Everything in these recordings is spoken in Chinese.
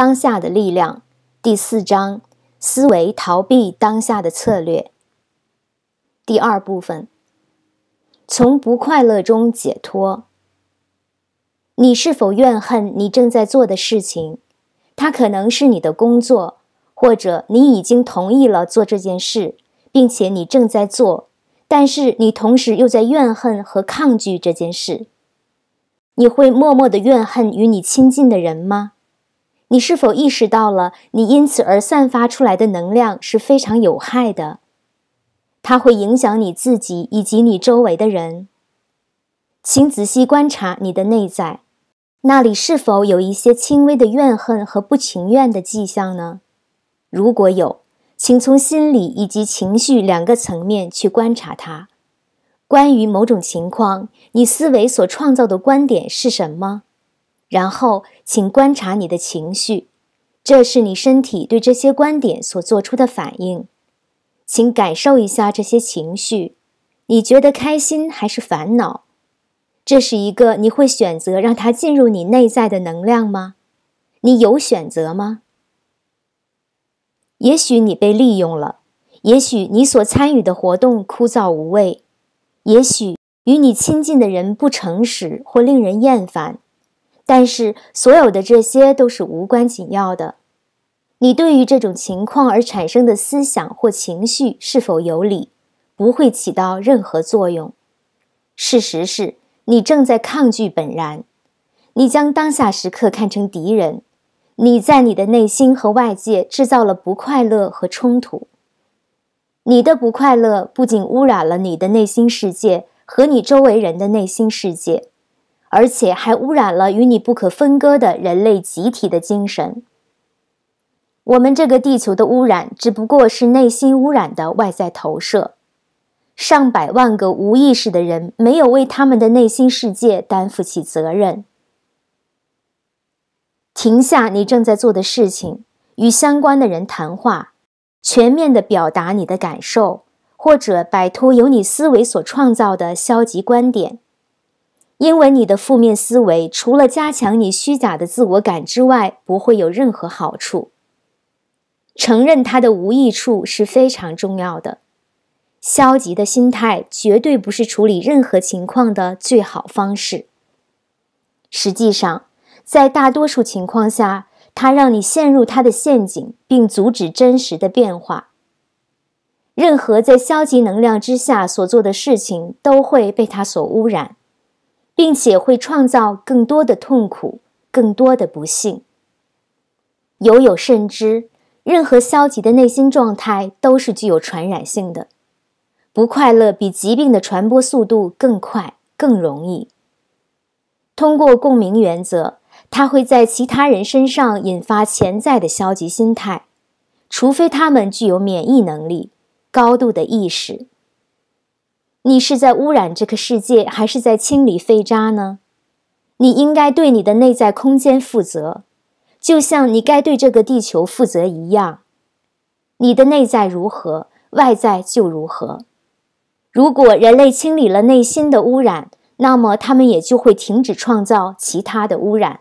当下的力量第四章：思维逃避当下的策略。第二部分：从不快乐中解脱。你是否怨恨你正在做的事情？它可能是你的工作，或者你已经同意了做这件事，并且你正在做，但是你同时又在怨恨和抗拒这件事。你会默默的怨恨与你亲近的人吗？你是否意识到了，你因此而散发出来的能量是非常有害的，它会影响你自己以及你周围的人。请仔细观察你的内在，那里是否有一些轻微的怨恨和不情愿的迹象呢？如果有，请从心理以及情绪两个层面去观察它。关于某种情况，你思维所创造的观点是什么？然后，请观察你的情绪，这是你身体对这些观点所做出的反应。请感受一下这些情绪，你觉得开心还是烦恼？这是一个你会选择让它进入你内在的能量吗？你有选择吗？也许你被利用了，也许你所参与的活动枯燥无味，也许与你亲近的人不诚实或令人厌烦。但是，所有的这些都是无关紧要的。你对于这种情况而产生的思想或情绪是否有理，不会起到任何作用。事实是你正在抗拒本然，你将当下时刻看成敌人，你在你的内心和外界制造了不快乐和冲突。你的不快乐不仅污染了你的内心世界和你周围人的内心世界。而且还污染了与你不可分割的人类集体的精神。我们这个地球的污染只不过是内心污染的外在投射。上百万个无意识的人没有为他们的内心世界担负起责任。停下你正在做的事情，与相关的人谈话，全面的表达你的感受，或者摆脱由你思维所创造的消极观点。因为你的负面思维除了加强你虚假的自我感之外，不会有任何好处。承认它的无益处是非常重要的。消极的心态绝对不是处理任何情况的最好方式。实际上，在大多数情况下，它让你陷入它的陷阱，并阻止真实的变化。任何在消极能量之下所做的事情都会被它所污染。并且会创造更多的痛苦，更多的不幸。尤有甚之，任何消极的内心状态都是具有传染性的。不快乐比疾病的传播速度更快、更容易。通过共鸣原则，它会在其他人身上引发潜在的消极心态，除非他们具有免疫能力、高度的意识。你是在污染这个世界，还是在清理废渣呢？你应该对你的内在空间负责，就像你该对这个地球负责一样。你的内在如何，外在就如何。如果人类清理了内心的污染，那么他们也就会停止创造其他的污染。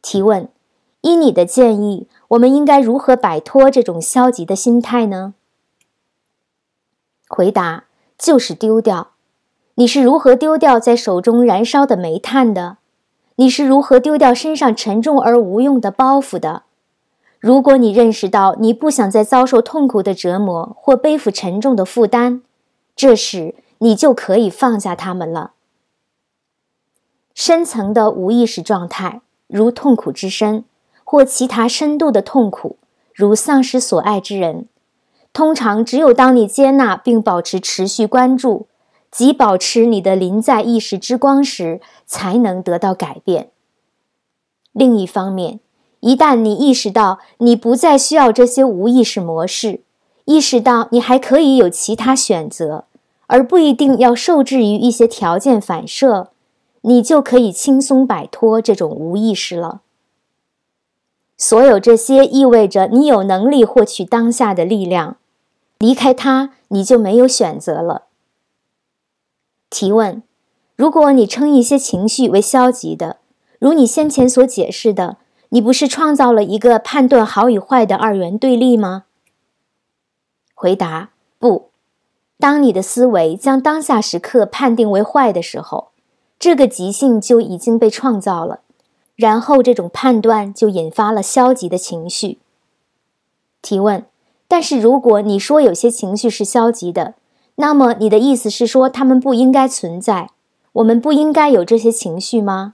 提问：依你的建议，我们应该如何摆脱这种消极的心态呢？回答就是丢掉。你是如何丢掉在手中燃烧的煤炭的？你是如何丢掉身上沉重而无用的包袱的？如果你认识到你不想再遭受痛苦的折磨或背负沉重的负担，这时你就可以放下他们了。深层的无意识状态，如痛苦之深，或其他深度的痛苦，如丧失所爱之人。通常，只有当你接纳并保持持续关注，即保持你的临在意识之光时，才能得到改变。另一方面，一旦你意识到你不再需要这些无意识模式，意识到你还可以有其他选择，而不一定要受制于一些条件反射，你就可以轻松摆脱这种无意识了。所有这些意味着你有能力获取当下的力量，离开它你就没有选择了。提问：如果你称一些情绪为消极的，如你先前所解释的，你不是创造了一个判断好与坏的二元对立吗？回答：不，当你的思维将当下时刻判定为坏的时候，这个即兴就已经被创造了。然后，这种判断就引发了消极的情绪。提问：但是如果你说有些情绪是消极的，那么你的意思是说他们不应该存在，我们不应该有这些情绪吗？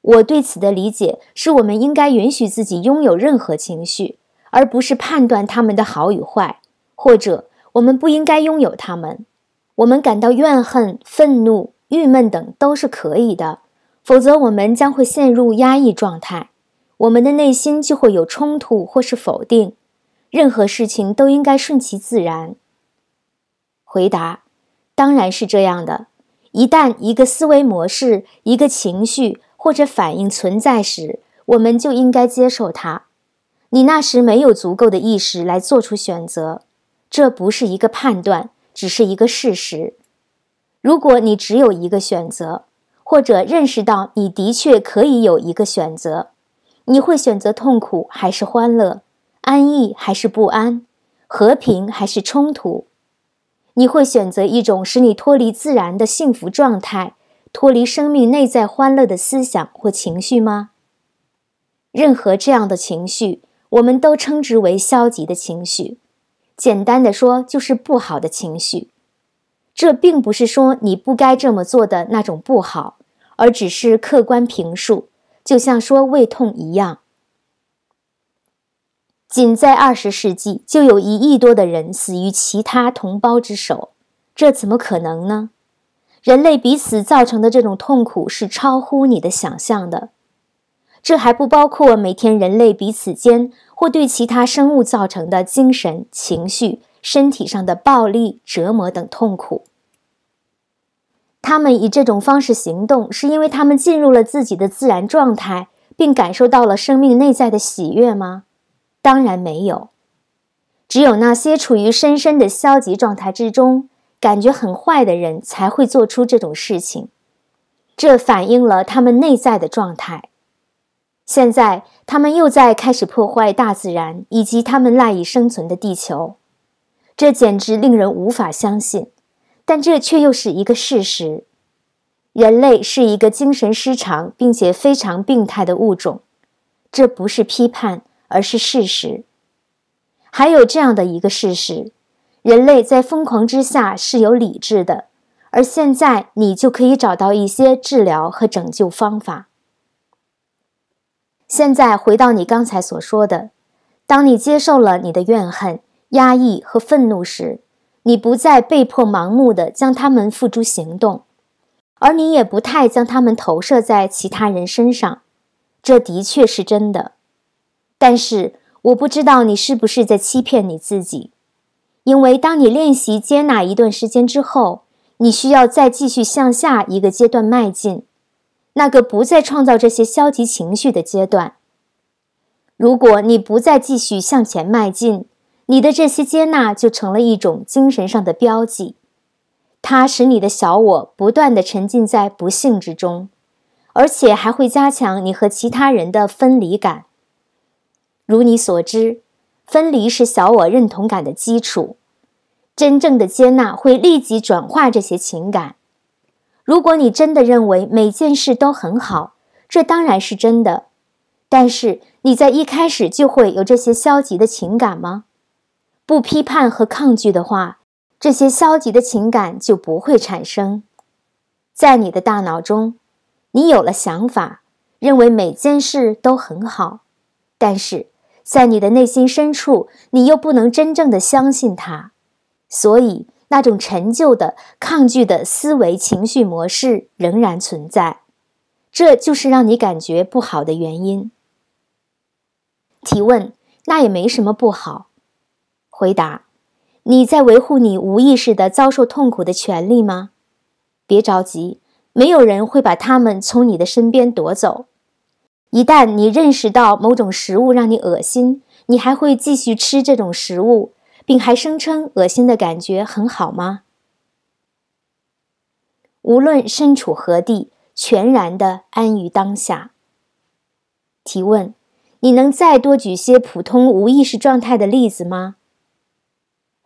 我对此的理解是我们应该允许自己拥有任何情绪，而不是判断他们的好与坏，或者我们不应该拥有他们。我们感到怨恨、愤怒、郁闷等都是可以的。否则，我们将会陷入压抑状态，我们的内心就会有冲突或是否定。任何事情都应该顺其自然。回答，当然是这样的。一旦一个思维模式、一个情绪或者反应存在时，我们就应该接受它。你那时没有足够的意识来做出选择，这不是一个判断，只是一个事实。如果你只有一个选择。或者认识到你的确可以有一个选择，你会选择痛苦还是欢乐，安逸还是不安，和平还是冲突？你会选择一种使你脱离自然的幸福状态，脱离生命内在欢乐的思想或情绪吗？任何这样的情绪，我们都称之为消极的情绪。简单的说，就是不好的情绪。这并不是说你不该这么做的那种不好，而只是客观评述，就像说胃痛一样。仅在二十世纪，就有一亿多的人死于其他同胞之手，这怎么可能呢？人类彼此造成的这种痛苦是超乎你的想象的，这还不包括每天人类彼此间或对其他生物造成的精神情绪。身体上的暴力、折磨等痛苦。他们以这种方式行动，是因为他们进入了自己的自然状态，并感受到了生命内在的喜悦吗？当然没有。只有那些处于深深的消极状态之中、感觉很坏的人才会做出这种事情。这反映了他们内在的状态。现在，他们又在开始破坏大自然以及他们赖以生存的地球。这简直令人无法相信，但这却又是一个事实。人类是一个精神失常并且非常病态的物种，这不是批判，而是事实。还有这样的一个事实：人类在疯狂之下是有理智的，而现在你就可以找到一些治疗和拯救方法。现在回到你刚才所说的，当你接受了你的怨恨。压抑和愤怒时，你不再被迫盲目地将它们付诸行动，而你也不太将它们投射在其他人身上。这的确是真的，但是我不知道你是不是在欺骗你自己，因为当你练习接纳一段时间之后，你需要再继续向下一个阶段迈进，那个不再创造这些消极情绪的阶段。如果你不再继续向前迈进，你的这些接纳就成了一种精神上的标记，它使你的小我不断地沉浸在不幸之中，而且还会加强你和其他人的分离感。如你所知，分离是小我认同感的基础。真正的接纳会立即转化这些情感。如果你真的认为每件事都很好，这当然是真的，但是你在一开始就会有这些消极的情感吗？不批判和抗拒的话，这些消极的情感就不会产生在你的大脑中。你有了想法，认为每件事都很好，但是在你的内心深处，你又不能真正的相信它，所以那种陈旧的抗拒的思维情绪模式仍然存在，这就是让你感觉不好的原因。提问，那也没什么不好。回答：你在维护你无意识的遭受痛苦的权利吗？别着急，没有人会把他们从你的身边夺走。一旦你认识到某种食物让你恶心，你还会继续吃这种食物，并还声称恶心的感觉很好吗？无论身处何地，全然的安于当下。提问：你能再多举些普通无意识状态的例子吗？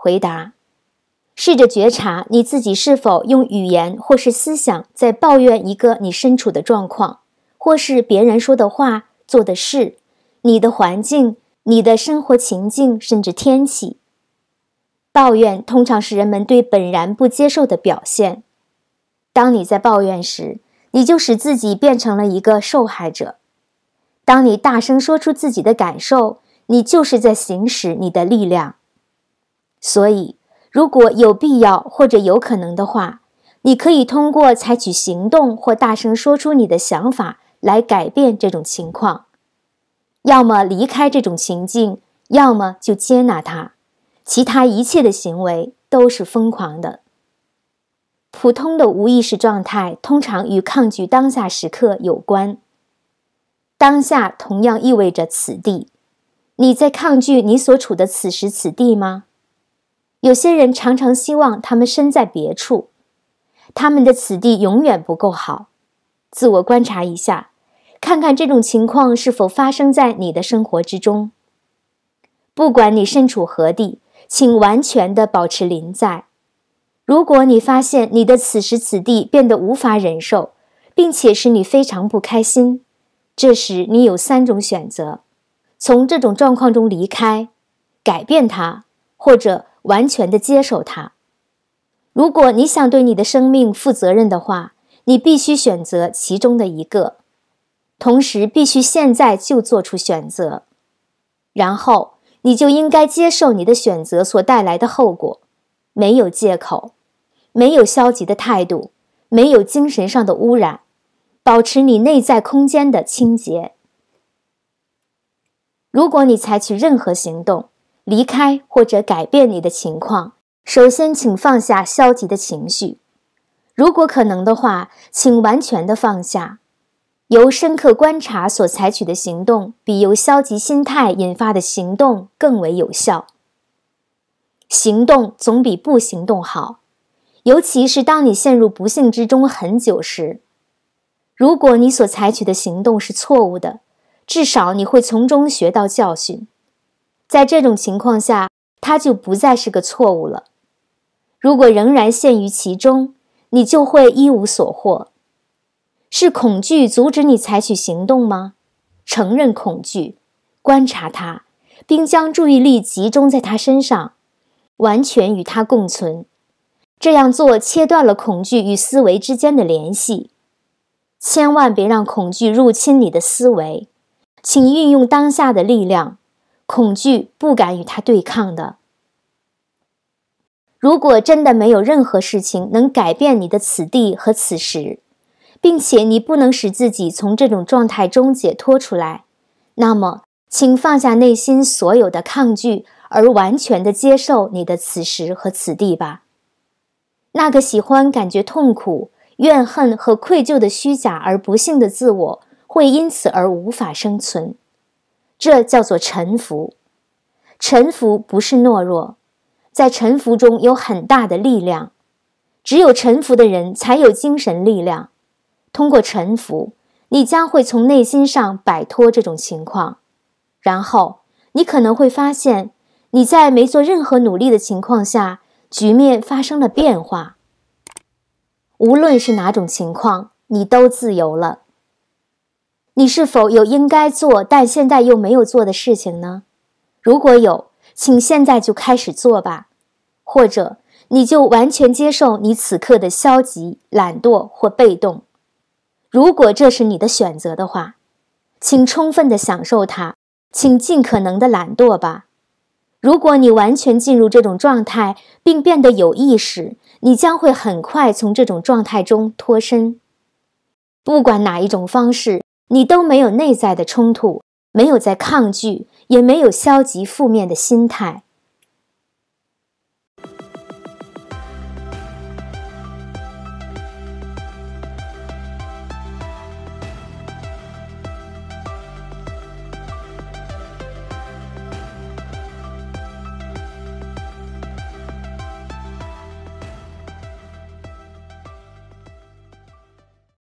回答，试着觉察你自己是否用语言或是思想在抱怨一个你身处的状况，或是别人说的话、做的事、你的环境、你的生活情境，甚至天气。抱怨通常是人们对本然不接受的表现。当你在抱怨时，你就使自己变成了一个受害者。当你大声说出自己的感受，你就是在行使你的力量。所以，如果有必要或者有可能的话，你可以通过采取行动或大声说出你的想法来改变这种情况；要么离开这种情境，要么就接纳它。其他一切的行为都是疯狂的。普通的无意识状态通常与抗拒当下时刻有关。当下同样意味着此地。你在抗拒你所处的此时此地吗？有些人常常希望他们身在别处，他们的此地永远不够好。自我观察一下，看看这种情况是否发生在你的生活之中。不管你身处何地，请完全的保持临在。如果你发现你的此时此地变得无法忍受，并且使你非常不开心，这时你有三种选择：从这种状况中离开，改变它，或者。完全的接受它。如果你想对你的生命负责任的话，你必须选择其中的一个，同时必须现在就做出选择，然后你就应该接受你的选择所带来的后果。没有借口，没有消极的态度，没有精神上的污染，保持你内在空间的清洁。如果你采取任何行动，离开或者改变你的情况。首先，请放下消极的情绪。如果可能的话，请完全的放下。由深刻观察所采取的行动，比由消极心态引发的行动更为有效。行动总比不行动好，尤其是当你陷入不幸之中很久时。如果你所采取的行动是错误的，至少你会从中学到教训。在这种情况下，它就不再是个错误了。如果仍然陷于其中，你就会一无所获。是恐惧阻止你采取行动吗？承认恐惧，观察它，并将注意力集中在它身上，完全与它共存。这样做切断了恐惧与思维之间的联系。千万别让恐惧入侵你的思维，请运用当下的力量。恐惧不敢与他对抗的。如果真的没有任何事情能改变你的此地和此时，并且你不能使自己从这种状态中解脱出来，那么，请放下内心所有的抗拒，而完全的接受你的此时和此地吧。那个喜欢感觉痛苦、怨恨和愧疚的虚假而不幸的自我，会因此而无法生存。这叫做臣服，臣服不是懦弱，在臣服中有很大的力量，只有臣服的人才有精神力量。通过臣服，你将会从内心上摆脱这种情况，然后你可能会发现，你在没做任何努力的情况下，局面发生了变化。无论是哪种情况，你都自由了。你是否有应该做但现在又没有做的事情呢？如果有，请现在就开始做吧。或者，你就完全接受你此刻的消极、懒惰或被动。如果这是你的选择的话，请充分的享受它，请尽可能的懒惰吧。如果你完全进入这种状态并变得有意识，你将会很快从这种状态中脱身。不管哪一种方式。你都没有内在的冲突，没有在抗拒，也没有消极负面的心态。